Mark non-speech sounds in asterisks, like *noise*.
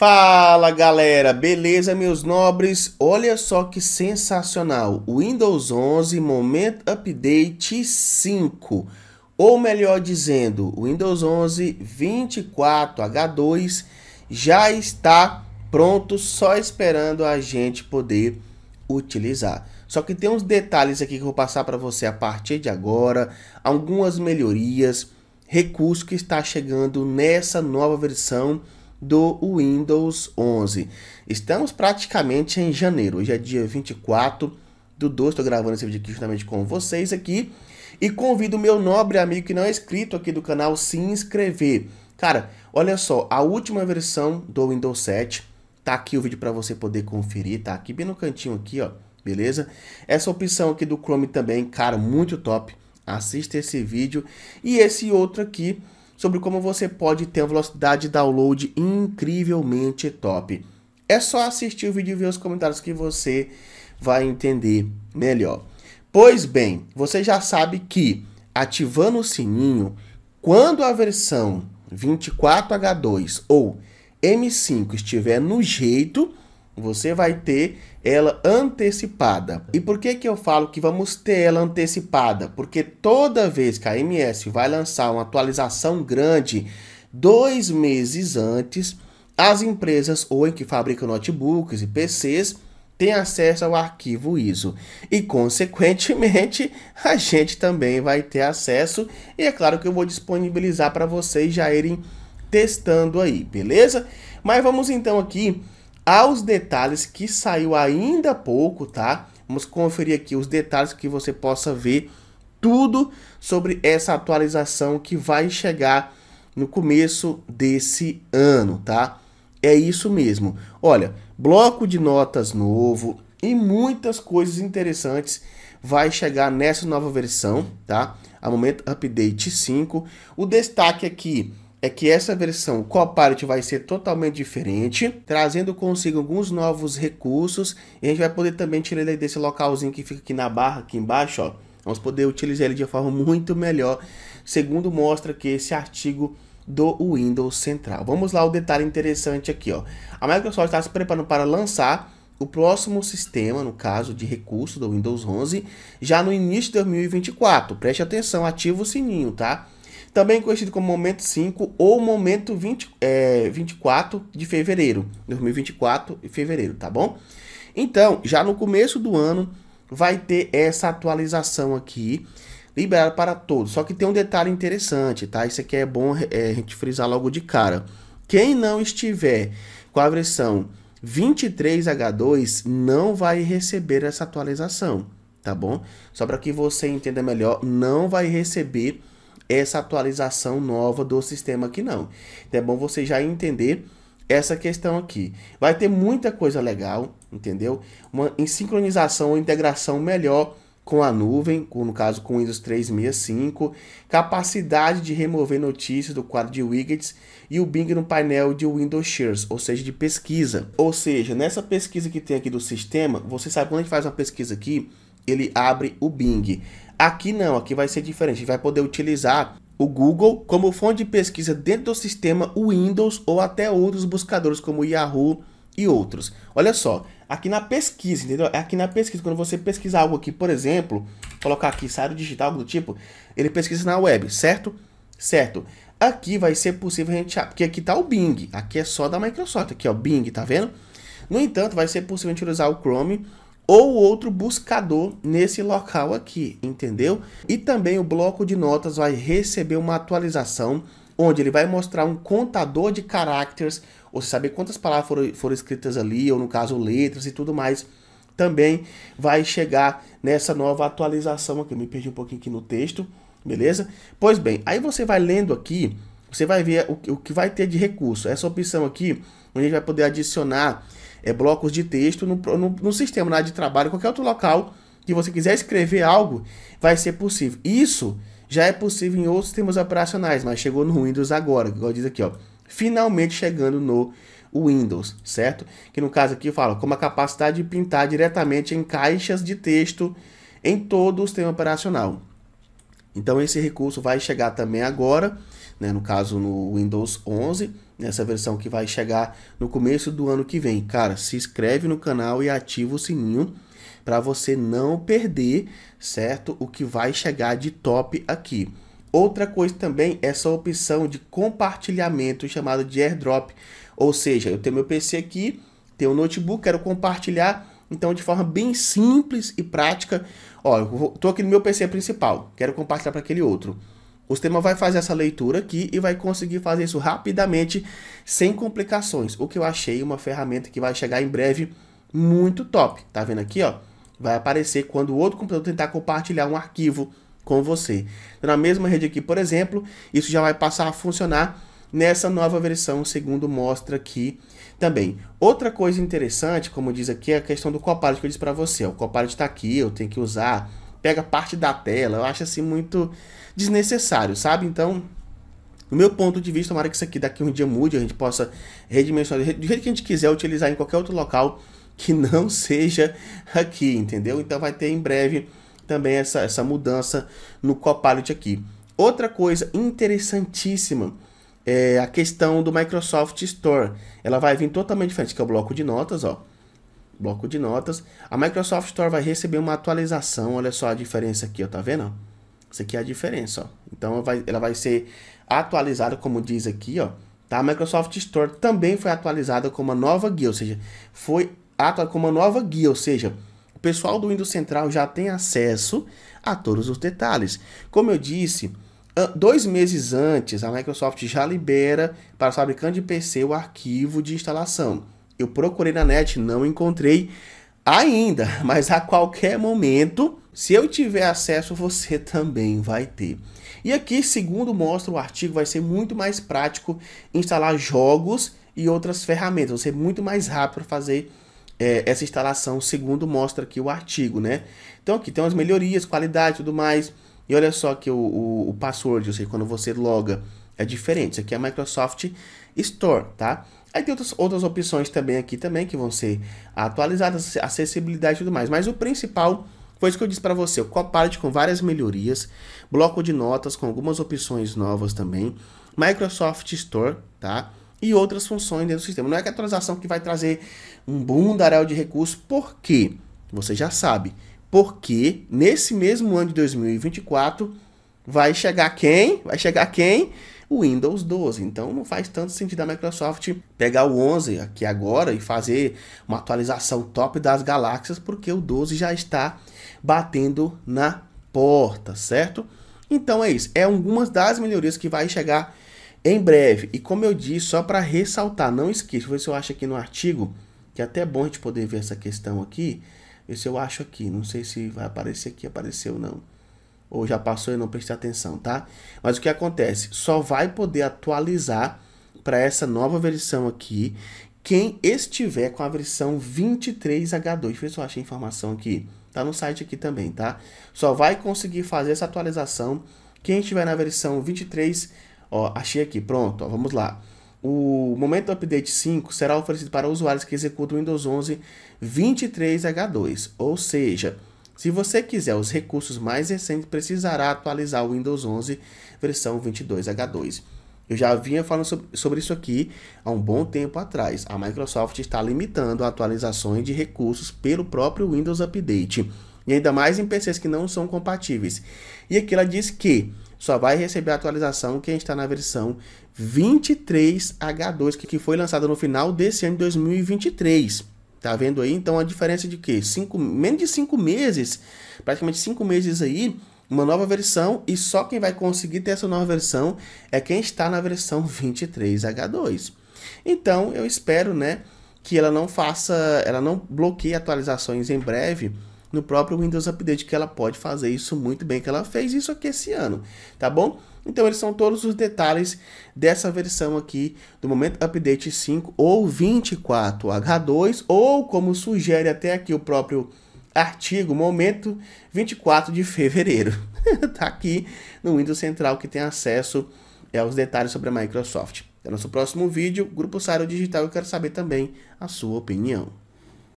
Fala galera, beleza meus nobres? Olha só que sensacional, Windows 11 Moment Update 5, ou melhor dizendo, Windows 11 24H2 já está pronto, só esperando a gente poder utilizar. Só que tem uns detalhes aqui que eu vou passar para você a partir de agora, algumas melhorias, recursos que está chegando nessa nova versão do Windows 11. Estamos praticamente em janeiro, hoje é dia 24 do 2, estou gravando esse vídeo aqui justamente com vocês aqui. E convido o meu nobre amigo que não é inscrito aqui do canal se inscrever. Cara, olha só, a última versão do Windows 7, tá aqui o vídeo para você poder conferir, tá aqui bem no cantinho aqui, ó, beleza? Essa opção aqui do Chrome também, cara, muito top. Assista esse vídeo e esse outro aqui sobre como você pode ter uma velocidade de download incrivelmente top. É só assistir o vídeo e ver os comentários que você vai entender melhor. Pois bem, você já sabe que ativando o sininho, quando a versão 24H2 ou M5 estiver no jeito, você vai ter ela antecipada. E por que, que eu falo que vamos ter ela antecipada? Porque toda vez que a MS vai lançar uma atualização grande, dois meses antes, as empresas ou que fabricam notebooks e PCs têm acesso ao arquivo ISO. E, consequentemente, *laughs* a gente também vai ter acesso. E é claro que eu vou disponibilizar para vocês já irem testando aí, beleza? Mas vamos então aqui aos detalhes que saiu ainda há pouco, tá? Vamos conferir aqui os detalhes que você possa ver tudo sobre essa atualização que vai chegar no começo desse ano, tá? É isso mesmo. Olha, bloco de notas novo e muitas coisas interessantes vai chegar nessa nova versão, tá? A momento update 5. O destaque aqui é que essa versão Copilot vai ser totalmente diferente, trazendo consigo alguns novos recursos e a gente vai poder também tirar ele desse localzinho que fica aqui na barra, aqui embaixo, ó. Vamos poder utilizar ele de forma muito melhor, segundo mostra que esse artigo do Windows Central. Vamos lá o detalhe interessante aqui, ó. A Microsoft está se preparando para lançar o próximo sistema, no caso de recurso do Windows 11, já no início de 2024. Preste atenção, ativa o sininho, tá? também é conhecido como Momento 5 ou Momento 20, é, 24 de fevereiro, 2024 de fevereiro, tá bom? Então, já no começo do ano, vai ter essa atualização aqui, liberada para todos. Só que tem um detalhe interessante, tá? Isso aqui é bom é, é a gente frisar logo de cara. Quem não estiver com a versão 23H2 não vai receber essa atualização, tá bom? Só para que você entenda melhor, não vai receber essa atualização nova do sistema aqui não. Então é bom você já entender essa questão aqui. Vai ter muita coisa legal, entendeu? Uma em sincronização, ou integração melhor com a nuvem, com, no caso com o Windows 365, capacidade de remover notícias do quadro de widgets e o Bing no painel de Windows Shares, ou seja, de pesquisa. Ou seja, nessa pesquisa que tem aqui do sistema, você sabe quando a gente faz uma pesquisa aqui, ele abre o Bing. Aqui não, aqui vai ser diferente. A gente vai poder utilizar o Google como fonte de pesquisa dentro do sistema Windows ou até outros buscadores como Yahoo e outros. Olha só, aqui na pesquisa, entendeu? É aqui na pesquisa, quando você pesquisar algo aqui, por exemplo, colocar aqui salário digital, algo do tipo, ele pesquisa na web, certo? Certo. Aqui vai ser possível a gente, porque aqui está o Bing, aqui é só da Microsoft, aqui ó, Bing, tá vendo? No entanto, vai ser possível a gente usar o Chrome ou outro buscador nesse local aqui, entendeu? E também o bloco de notas vai receber uma atualização onde ele vai mostrar um contador de caracteres, ou saber quantas palavras foram, foram escritas ali, ou no caso letras e tudo mais, também vai chegar nessa nova atualização aqui. Eu me perdi um pouquinho aqui no texto, beleza? Pois bem, aí você vai lendo aqui, você vai ver o, o que vai ter de recurso. Essa opção aqui, onde a gente vai poder adicionar é, blocos de texto no, no, no sistema, de trabalho, qualquer outro local que você quiser escrever algo, vai ser possível. Isso já é possível em outros sistemas operacionais, mas chegou no Windows agora, igual diz aqui, ó. Finalmente chegando no Windows, certo? Que no caso aqui fala como a capacidade de pintar diretamente em caixas de texto em todo o sistema operacional. Então esse recurso vai chegar também agora, né, no caso no Windows 11, nessa versão que vai chegar no começo do ano que vem. Cara, se inscreve no canal e ativa o sininho para você não perder, certo? O que vai chegar de top aqui. Outra coisa também é essa opção de compartilhamento chamado de airdrop, ou seja, eu tenho meu PC aqui, tenho um notebook, quero compartilhar, então de forma bem simples e prática, ó, eu tô aqui no meu PC principal, quero compartilhar para aquele outro. O sistema vai fazer essa leitura aqui e vai conseguir fazer isso rapidamente, sem complicações. O que eu achei uma ferramenta que vai chegar em breve muito top. Tá vendo aqui, ó? Vai aparecer quando o outro computador tentar compartilhar um arquivo com você. Então, na mesma rede aqui, por exemplo, isso já vai passar a funcionar nessa nova versão, segundo mostra aqui também. Outra coisa interessante, como diz aqui, é a questão do Copilot que eu disse para você. O Copilot está aqui, eu tenho que usar pega parte da tela. Eu acho assim muito desnecessário, sabe? Então, do meu ponto de vista, tomara que isso aqui daqui um dia mude, a gente possa redimensionar do jeito que a gente quiser utilizar em qualquer outro local que não *laughs* seja aqui, entendeu? Então vai ter em breve também essa, essa mudança no Copilot aqui. Outra coisa interessantíssima é a questão do Microsoft Store. Ela vai vir totalmente diferente, que é o bloco de notas, ó bloco de notas, a Microsoft Store vai receber uma atualização, olha só a diferença aqui, ó, tá vendo? Isso aqui é a diferença, ó. Então ela vai, ela vai ser atualizada, como diz aqui, ó, tá? A Microsoft Store também foi atualizada com uma nova guia, ou seja, foi atualizada com uma nova guia, ou seja, o pessoal do Windows Central já tem acesso a todos os detalhes. Como eu disse, dois meses antes, a Microsoft já libera para o fabricante de PC o arquivo de instalação. Eu procurei na net, não encontrei ainda, *laughs* mas a qualquer momento, se eu tiver acesso, você também vai ter. E aqui, segundo mostra o artigo, vai ser muito mais prático instalar jogos e outras ferramentas. Vai ser muito mais rápido fazer é, essa instalação, segundo mostra aqui o artigo, né? Então aqui tem umas melhorias, qualidade e tudo mais. E olha só que o, o, o password, ou seja, quando você loga, é diferente. Isso aqui é a Microsoft Store, tá? Aí tem outras, outras opções também aqui também que vão ser atualizadas, acessibilidade e tudo mais. Mas o principal foi isso que eu disse para você, o Copilot com várias melhorias, bloco de notas com algumas opções novas também, Microsoft Store, tá? E outras funções dentro do sistema. Não é que a atualização que vai trazer um bundaréu de recursos, por quê? Você já sabe. Porque nesse mesmo ano de 2024 vai chegar quem? Vai chegar quem? o Windows 12. Então não faz tanto sentido a Microsoft pegar o 11 aqui agora e fazer uma atualização top das galáxias, porque o 12 já está batendo na porta, certo? Então é isso, é algumas das melhorias que vai chegar em breve. E como eu disse, só para ressaltar, não esqueça, vou ver se eu acho aqui no artigo, que é até bom a gente poder ver essa questão aqui, ver se eu acho aqui, não sei se vai aparecer aqui, apareceu não ou já passou e não prestei atenção, tá? Mas o que acontece? Só vai poder atualizar para essa nova versão aqui quem estiver com a versão 23H2. Deixa eu ver achei a informação aqui. Tá no site aqui também, tá? Só vai conseguir fazer essa atualização quem estiver na versão 23, ó, achei aqui, pronto, ó, vamos lá. O momento update 5 será oferecido para usuários que executam Windows 11 23H2, ou seja, se você quiser os recursos mais recentes, precisará atualizar o Windows 11 versão 22H2. Eu já vinha falando sobre isso aqui há um bom tempo atrás. A Microsoft está limitando atualizações de recursos pelo próprio Windows Update, e ainda mais em PCs que não são compatíveis. E aqui ela diz que só vai receber a atualização quem está na versão 23H2, que foi lançada no final desse ano de 2023. Tá vendo aí? Então a diferença de quê? Cinco, menos de cinco meses, praticamente cinco meses aí, uma nova versão e só quem vai conseguir ter essa nova versão é quem está na versão 23H2. Então eu espero, né, que ela não faça, ela não bloqueie atualizações em breve no próprio Windows Update que ela pode fazer isso muito bem que ela fez isso aqui esse ano, tá bom? Então eles são todos os detalhes dessa versão aqui do momento update 5 ou 24H2 ou como sugere até aqui o próprio artigo, momento 24 de fevereiro. *laughs* tá aqui no Windows Central que tem acesso é, aos detalhes sobre a Microsoft. É nosso próximo vídeo, Grupo Sairo Digital, eu quero saber também a sua opinião.